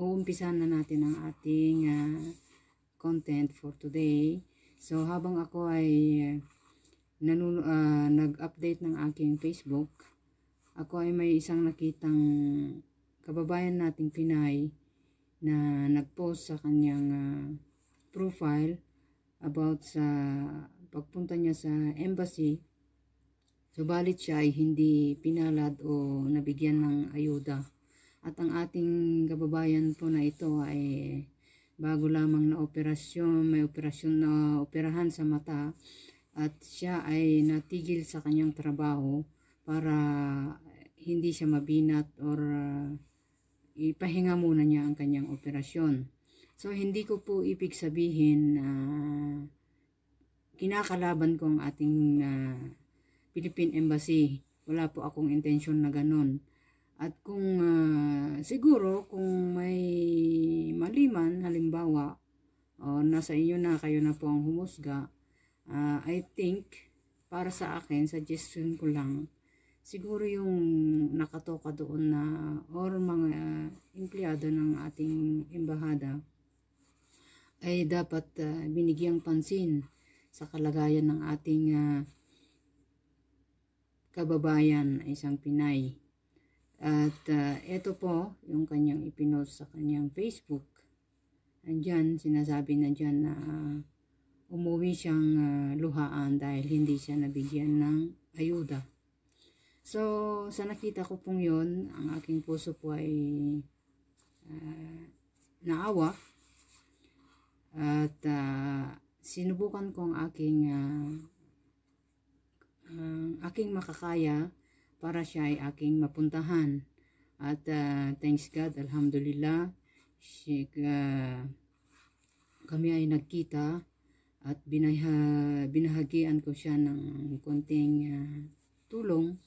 uumpisahan na natin ang ating uh, content for today. So habang ako ay uh, nag-update ng aking Facebook, ako ay may isang nakitang kababayan nating Pinay na nag-post sa kanyang uh, profile about sa pagpunta niya sa embassy, subalit siya ay hindi pinalad o nabigyan ng ayuda. At ang ating kababayan po na ito ay bago lamang na operasyon, may operasyon na operahan sa mata at siya ay natigil sa kanyang trabaho para hindi siya mabinat or uh, ipahinga muna niya ang kanyang operasyon. So hindi ko po ibig sabihin na uh, kinakalaban ko ang ating uh, Philippine Embassy. Wala po akong intention na ganun. At kung uh, siguro kung may mali man halimbawa uh, nasa inyo na kayo na po ang humusga, uh, I think para sa akin suggestion ko lang siguro yung nakatoka doon na or mga empleyado ng ating embahada ay dapat uh, binigyang pansin sa kalagayan ng ating uh, kababayan, isang Pinay. At uh, ah, ito po yung kanyang ipinost sa kanyang Facebook. Andyan, sinasabi na dyan na uh, umuwi siyang uh, luhaan dahil hindi siya nabigyan ng ayuda. So, sa nakita ko pong yon ang aking puso po ay uh, naawa at uh, sinubukan ko ang aking uh, uh, aking makakaya para siya ay aking mapuntahan at uh, thanks God alhamdulillah she, uh, kami ay nagkita at binaha, binahagian ko siya ng konting uh, tulong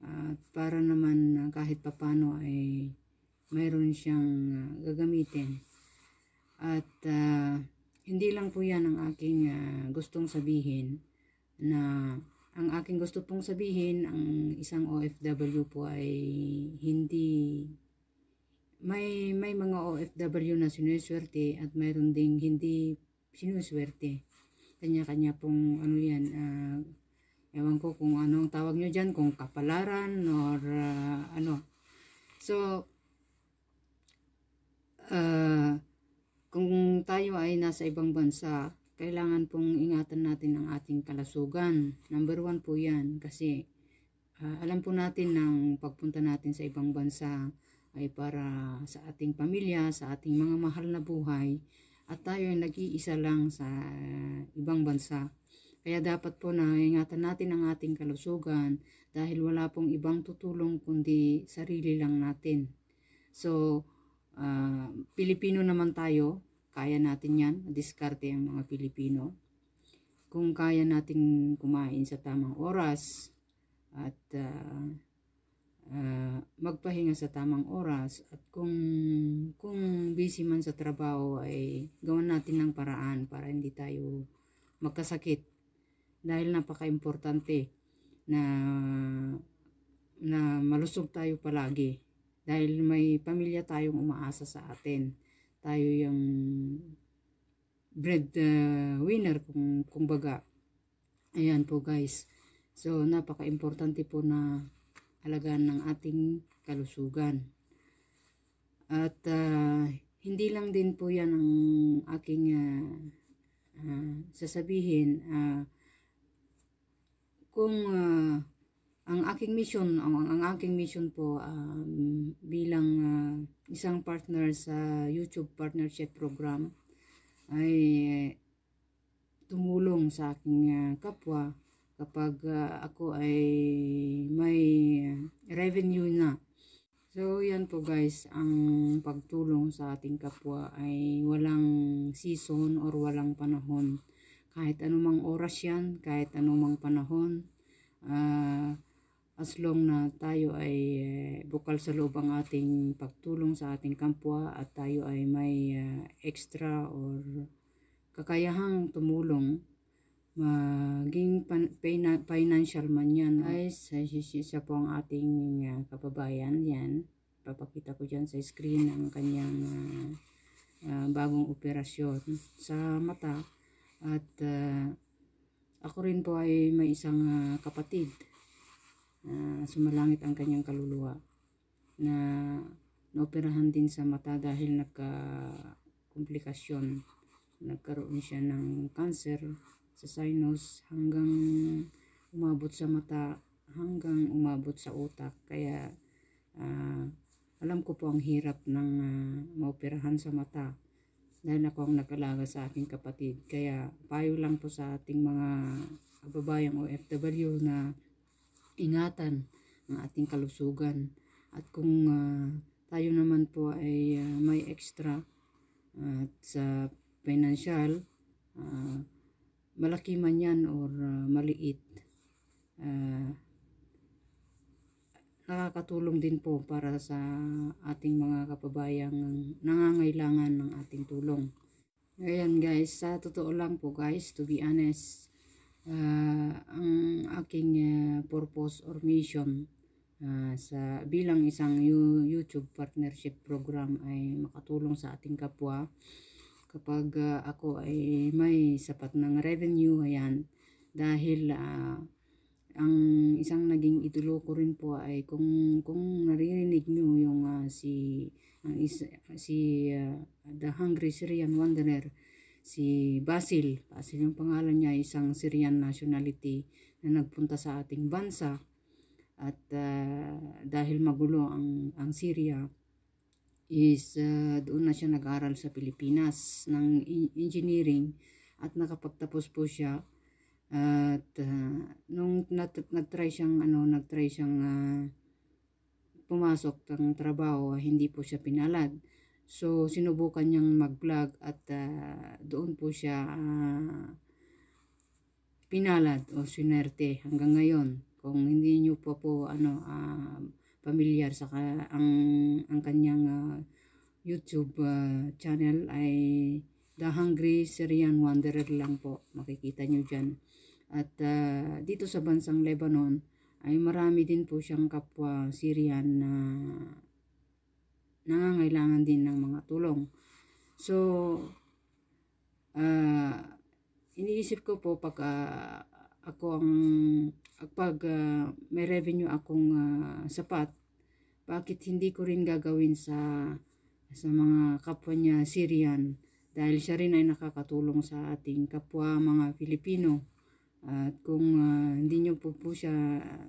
at uh, para naman uh, kahit papano ay mayroon siyang uh, gagamitin at uh, hindi lang po yan ang aking uh, gustong sabihin na ang aking gusto pong sabihin, ang isang OFW po ay hindi may may mga OFW na sinuswerte at mayroon ding hindi sinuswerte. Kanya-kanya pong ano yan, uh, ewan ko kung ano ang tawag nyo dyan, kung kapalaran or uh, ano. So, uh, tayo ay nasa ibang bansa, kailangan pong ingatan natin ang ating kalasugan. Number one po yan kasi uh, alam po natin ng pagpunta natin sa ibang bansa ay para sa ating pamilya, sa ating mga mahal na buhay at tayo ay nag-iisa lang sa uh, ibang bansa. Kaya dapat po na ingatan natin ang ating kalusugan dahil wala pong ibang tutulong kundi sarili lang natin. So, uh, Pilipino naman tayo, kaya natin yan, diskarte ang mga Pilipino. Kung kaya nating kumain sa tamang oras at uh, uh, magpahinga sa tamang oras at kung kung busy man sa trabaho ay gawan natin ng paraan para hindi tayo magkasakit dahil napaka-importante na na malusog tayo palagi dahil may pamilya tayong umaasa sa atin tayo yung bread uh, winner kung kumbaga. Ayan po guys. So napaka-importante po na alagaan ng ating kalusugan. At uh, hindi lang din po 'yan ang aking uh, uh, sasabihin uh, kung uh, ang aking mission, ang, ang aking mission po um, bilang uh, isang partner sa YouTube partnership program ay tumulong sa aking uh, kapwa kapag uh, ako ay may revenue na. So yan po guys, ang pagtulong sa ating kapwa ay walang season or walang panahon. Kahit anumang oras yan, kahit anumang panahon. Uh, as long na tayo ay eh, bukal sa loob ang ating pagtulong sa ating kapwa at tayo ay may uh, extra or kakayahang tumulong maging financial man yan ah. ay siya po ang ating uh, kababayan yan papakita ko dyan sa screen ang kanyang uh, uh, bagong operasyon sa mata at uh, ako rin po ay may isang uh, kapatid uh, sumalangit ang kanyang kaluluwa na naoperahan din sa mata dahil nagka komplikasyon nagkaroon siya ng cancer sa sinus hanggang umabot sa mata hanggang umabot sa utak kaya uh, alam ko po ang hirap ng uh, maoperahan sa mata dahil ako ang nakalaga sa aking kapatid kaya payo lang po sa ating mga kababayang OFW na ingatan ang ating kalusugan. At kung uh, tayo naman po ay uh, may extra at uh, sa financial, uh, malaki man yan or uh, maliit, uh, nakakatulong din po para sa ating mga kapabayang nangangailangan ng ating tulong. Ayan guys, sa totoo lang po guys, to be honest, uh, aking uh, purpose or mission uh, sa bilang isang YouTube partnership program ay makatulong sa ating kapwa kapag uh, ako ay may sapat ng revenue ayan dahil uh, ang isang naging idolo ko rin po ay kung kung naririnig niyo yung uh, si ang is, si uh, the hungry Syrian wanderer si Basil Basil yung pangalan niya isang Syrian nationality na nagpunta sa ating bansa at uh, dahil magulo ang, ang Syria is uh, doon na siya nag-aral sa Pilipinas ng engineering at nakapagtapos po siya at uh, nung nag-try siyang ano nagtry siyang uh, pumasok ng trabaho hindi po siya pinalad so sinubukan niyang mag-vlog at uh, doon po siya uh, pinalad o sinerte hanggang ngayon kung hindi niyo po po ano uh, ah, familiar sa ka, ang ang kanyang uh, YouTube uh, channel ay The Hungry Syrian Wanderer lang po makikita niyo diyan at uh, dito sa bansang Lebanon ay marami din po siyang kapwa Syrian na nangangailangan din ng mga tulong so uh, iniisip ko po pag uh, ako ang ah, pag uh, may revenue akong uh, sapat, bakit hindi ko rin gagawin sa sa mga kapwa niya Syrian dahil siya rin ay nakakatulong sa ating kapwa mga Filipino. At kung uh, hindi nyo po po siya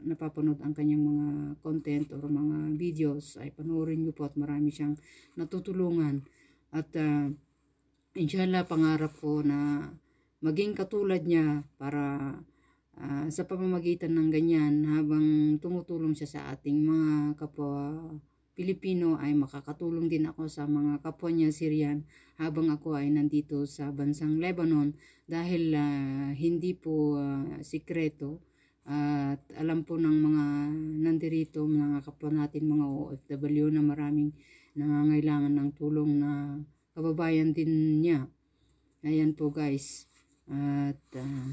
napapanood ang kanyang mga content or mga videos, ay panoorin nyo po at marami siyang natutulungan. At uh, inshallah, pangarap ko na maging katulad niya para uh, sa pamamagitan ng ganyan habang tumutulong siya sa ating mga kapwa Pilipino ay makakatulong din ako sa mga kapwa niya Syrian habang ako ay nandito sa bansang Lebanon dahil uh, hindi po uh, sikreto at alam po ng mga nandirito, mga kapwa natin, mga OFW na maraming nangangailangan ng tulong na kababayan din niya. Ayan po guys. At, uh,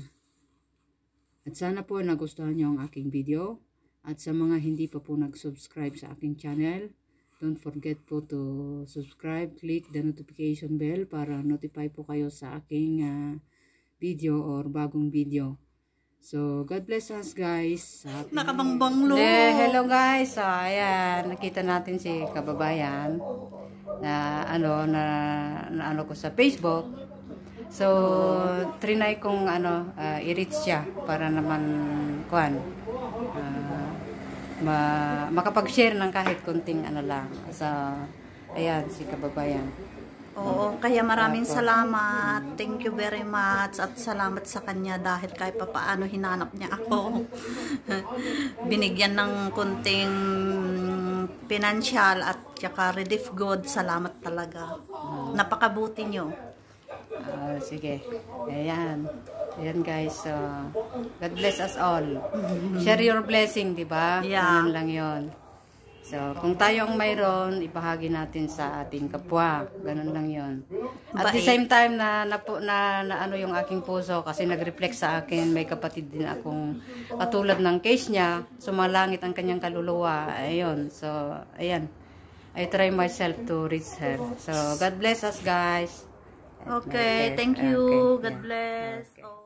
at sana po nagustuhan nyo ang aking video. At sa mga hindi pa po nag-subscribe sa aking channel, don't forget po to subscribe. Click the notification bell para notify po kayo sa aking uh, video or bagong video. So, God bless us guys. Nakabangbanglog. Eh, hello guys. So, ayan, nakita natin si kababayan na ano na, na ano ko sa Facebook. So, trinay kong ano, uh, i-reach siya para naman kuan. Uh, ah, ma makapag-share ng kahit konting ano lang sa ayan si kababayan. Oo, kaya maraming salamat. Thank you very much at salamat sa kanya dahil kahit papaano hinanap niya ako. Binigyan ng konting financial at saka relief good. Salamat talaga. Ah. Napakabuti niyo. Uh, sige. Ayan. Ayan guys. So, God bless us all. Share your blessing, di ba? Yeah. Ayan lang yon. So, kung tayo ang mayroon, ibahagi natin sa ating kapwa. Ganun lang yon. At Bait. the same time na, na, na, na ano yung aking puso kasi nag-reflect sa akin, may kapatid din akong katulad ng case niya, sumalangit ang kanyang kaluluwa. Ayun. So, ayan. I try myself to reach her. So, God bless us guys. Okay, thank you. Okay. God yeah. bless. Okay.